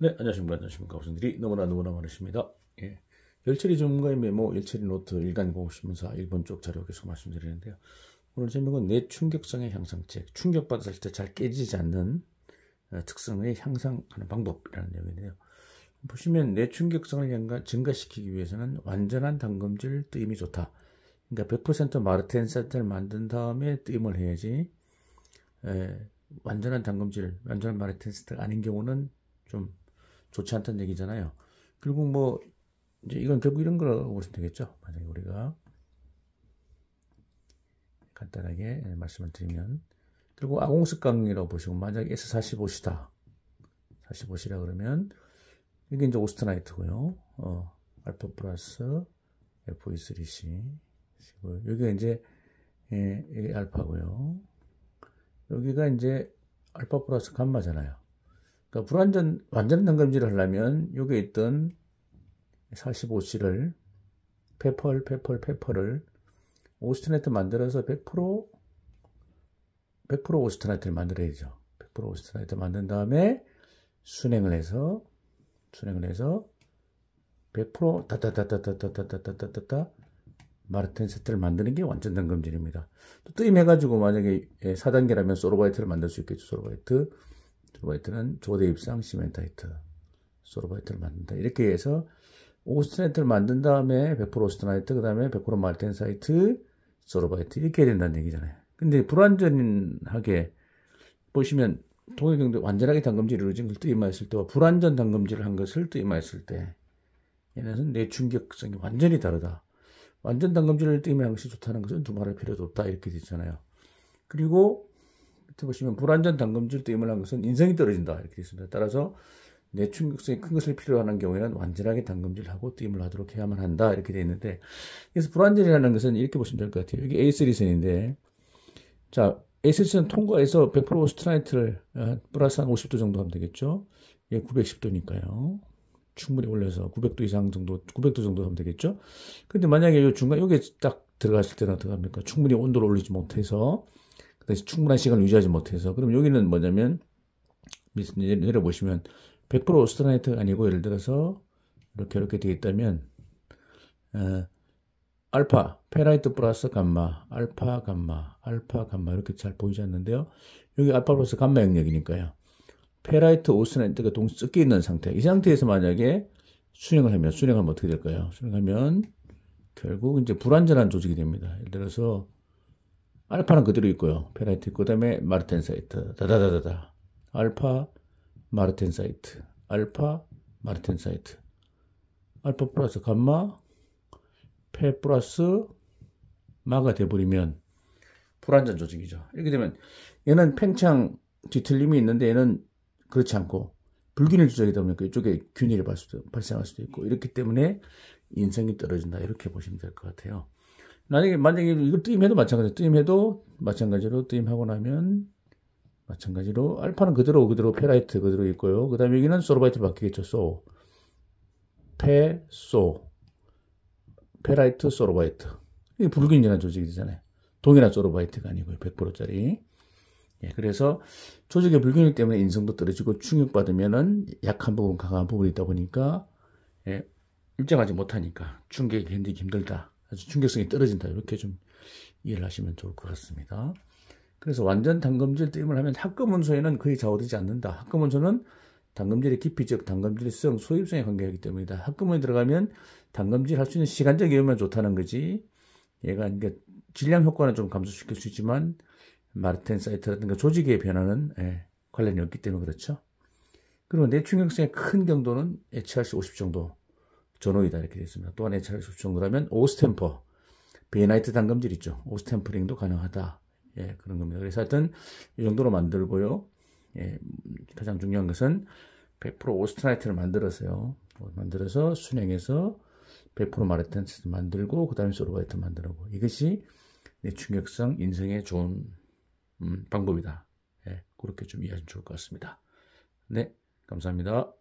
네, 안녕하십니까. 안녕하십니까. 우선들이 너무나 너무나 많으십니다. 예. 열처리 전문가의 메모, 열처리 노트, 일간 공시문사 1번 쪽 자료 계속 말씀드리는데요. 오늘 제목은 내 충격성의 향상책, 충격받았을 때 잘 깨지지 않는 어, 특성의 향상하는 방법이라는 내용인데요. 보시면 내 충격성을 증가시키기 위해서는 완전한 당금질 뜨임이 좋다. 그러니까 100% 마르텐 세트를 만든 다음에 뜨임을 해야지 에, 완전한 당금질 완전한 마르텐 세트가 아닌 경우는 좀 좋지 않다는 얘기잖아요. 그리고 뭐 이제 이건 결국 이런 거라고 보시면 되겠죠. 만약에 우리가 간단하게 말씀을 드리면 그리고 아공습강이라고 보시고 만약에 S45시다 45시라 그러면 이게 이제 오스트나이트고요. 어, 알파 플러스 f 3 c 여기가 이제 예, 알파고요. 여기가 이제 알파 플러스 감마잖아요. 그러니까 불완전 완전 등금질을 하려면 여기에 있던 45C를 페펄 페펄 페펄을 오스트네트 만들어서 100% 100% 오스트네트를 만들어야죠. 100% 오스트네트 만든 다음에 순행을 해서 순행을 해서 100% 따따따따따따따따따따 마르텐 세트를 만드는 게 완전 등금질입니다또 뜨임해가지고 만약에 4단계라면 예, 소로바이트를 만들 수 있겠죠. 소로바이트 드로바이트는 조대 입상 시멘타이트, 소르바이트를 만든다. 이렇게 해서 오스트나이트를 만든 다음에 100%오스트라이트그 다음에 100% 말텐사이트, 소르바이트 이렇게 해야 된다는 얘기잖아요. 근데 불완전하게 보시면 통일경도 완전하게 담금질을 이루어진 걸또 임하였을 때와 불완전 담금질을 한 것을 또 임하였을 때 얘네는 내충격성이 완전히 다르다. 완전 담금질을 또 임하는 것이 좋다는 것은 두말할 필요도 없다 이렇게 되잖아요. 그리고 밑에 보시면 불완전 당금질도 임하한 것은 인성이 떨어진다 이렇게 있습니다. 따라서 내충격성이 큰 것을 필요로 하는 경우에는 완전하게 당금질하고 띠임을 하도록 해야만 한다 이렇게 되어 있는데 그래서 불완전이라는 것은 이렇게 보시면 될 것 같아요. 이게 A3선인데 자 A3선 통과해서 100% 스트라이트를 어, 플러스 한 50도 정도 하면 되겠죠. 이게 910도니까요. 충분히 올려서 900도 이상 정도, 900도 정도 하면 되겠죠. 근데 만약에 요 중간, 요게 딱 들어갔을 때나 들어갑니까? 충분히 온도를 올리지 못해서 그래 충분한 시간을 유지하지 못해서 그럼 여기는 뭐냐면 내려보시면 예, 100%오 스트라이트 가 아니고 예를 들어서 이렇게 이렇게 되어 있다면 어, 알파, 페라이트 플러스 감마, 알파, 감마, 알파, 감마 이렇게 잘 보이지 않는데요. 여기 알파 플러스 감마 영역이니까요. 페라이트 오스트라이트가 동시 에 섞여 있는 상태. 이 상태에서 만약에 수령을 하면 수령하면 어떻게 될까요? 수령하면 결국 이제 불완전한 조직이 됩니다. 예를 들어서 알파는 그대로 있고요. 페나이트 고 그다음에 마르텐 사이트. 다다다다다. 알파 마르텐 사이트. 알파 마르텐 사이트. 알파 플러스 감마 페 플러스 마가 돼버리면 불안전 조직이죠. 이렇게 되면 얘는 팽창 뒤틀림이 있는데 얘는 그렇지 않고 불균일 조직이다 보니까 이쪽에 균일이 발생할 수도 있고 이렇기 때문에 인성이 떨어진다 이렇게 보시면 될 것 같아요. 만약에, 만약에 이걸 뜨임해도 마찬가지. 뜨임해도 마찬가지로 뜨임하고 나면 마찬가지로 알파는 그대로 그대로 페라이트 그대로 있고요. 그 다음에 여기는 소로바이트 바뀌겠죠. 소. 페, 소. 페라이트, 소로바이트 이게 불균전한 조직이잖아요. 동일한 소로바이트가 아니고요. 100%짜리. 예, 그래서 조직의 불균형 때문에 인성도 떨어지고 충격받으면은 약한 부분, 강한 부분이 있다 보니까 예, 일정하지 못하니까 충격이 견디기 힘들다. 아주 충격성이 떨어진다. 이렇게 좀 이해를 하시면 좋을 것 같습니다. 그래서 완전 당금질 뜨임을 하면 학금 원소에는 거의 좌우되지 않는다. 학금 원소는 당금질의 깊이, 즉 당금질성, 소입성에 관계하기 때문이다. 학금원에 들어가면 당금질 할 수 있는 시간적 여유만 좋다는 거지. 얘가 이제 질량 효과는 좀 감소시킬 수 있지만 마르텐 사이트라든가 조직의 변화는 예, 관련이 없기 때문에 그렇죠. 그리고 뇌충격성의큰 경도는 HRC 50 정도. 전호이다 이렇게 되어 있습니다. 또한 애착을 수청구라면 오스템퍼, 베나이트 당금질 있죠. 오스템퍼링도 가능하다. 예, 그런 겁니다. 그래서 하여튼 이 정도로 만들고요. 예, 가장 중요한 것은 100% 오스트라이트를 만들었어요. 뭐 만들어서 순행해서 100%마르텐스 만들고 그 다음에 소르바이트 만들고 이것이 내 충격성 인생에 좋은 음, 방법이다. 예, 그렇게 좀 이해하시면 좋을 것 같습니다. 네, 감사합니다.